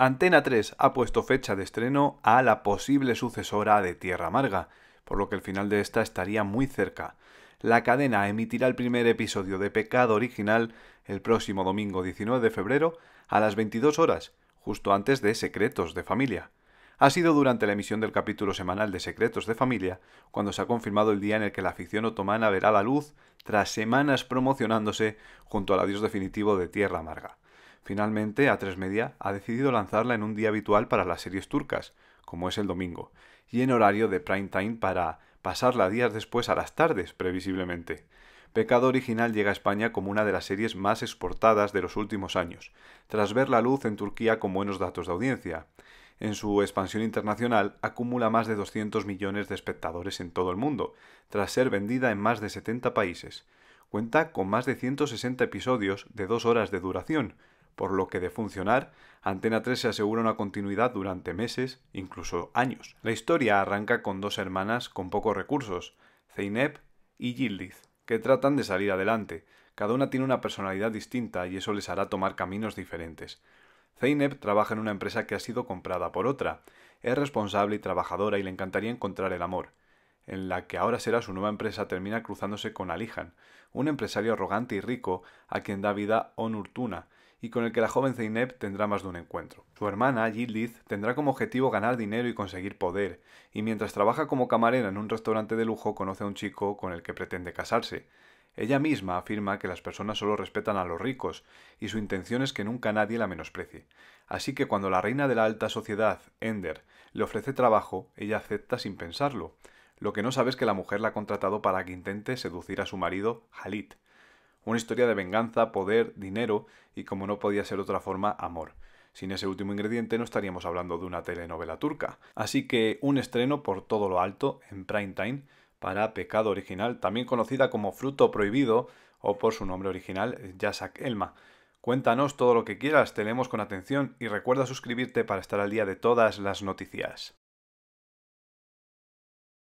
Antena 3 ha puesto fecha de estreno a la posible sucesora de Tierra Amarga, por lo que el final de esta estaría muy cerca. La cadena emitirá el primer episodio de Pecado Original el próximo domingo 19 de febrero a las 22 horas, justo antes de Secretos de Familia. Ha sido durante la emisión del capítulo semanal de Secretos de Familia cuando se ha confirmado el día en el que la ficción otomana verá la luz tras semanas promocionándose junto al adiós definitivo de Tierra Amarga. Finalmente, A3 Media ha decidido lanzarla en un día habitual para las series turcas, como es el domingo, y en horario de prime time para pasarla días después a las tardes, previsiblemente. Pecado Original llega a España como una de las series más exportadas de los últimos años, tras ver la luz en Turquía con buenos datos de audiencia. En su expansión internacional acumula más de 200 millones de espectadores en todo el mundo, tras ser vendida en más de 70 países. Cuenta con más de 160 episodios de dos horas de duración, por lo que de funcionar, Antena 3 se asegura una continuidad durante meses, incluso años. La historia arranca con dos hermanas con pocos recursos, Zeynep y Yildiz, que tratan de salir adelante. Cada una tiene una personalidad distinta y eso les hará tomar caminos diferentes. Zeynep trabaja en una empresa que ha sido comprada por otra. Es responsable y trabajadora y le encantaría encontrar el amor en la que ahora será su nueva empresa, termina cruzándose con Alihan, un empresario arrogante y rico a quien da vida Onurtuna, y con el que la joven Zeynep tendrá más de un encuentro. Su hermana, Yildiz, tendrá como objetivo ganar dinero y conseguir poder, y mientras trabaja como camarera en un restaurante de lujo conoce a un chico con el que pretende casarse. Ella misma afirma que las personas solo respetan a los ricos, y su intención es que nunca nadie la menosprecie. Así que cuando la reina de la alta sociedad, Ender, le ofrece trabajo, ella acepta sin pensarlo. Lo que no sabe es que la mujer la ha contratado para que intente seducir a su marido, Halit. Una historia de venganza, poder, dinero y, como no podía ser otra forma, amor. Sin ese último ingrediente no estaríamos hablando de una telenovela turca. Así que un estreno por todo lo alto en prime time para Pecado Original, también conocida como Fruto Prohibido o por su nombre original, Yasak Elma. Cuéntanos todo lo que quieras, te leemos con atención y recuerda suscribirte para estar al día de todas las noticias.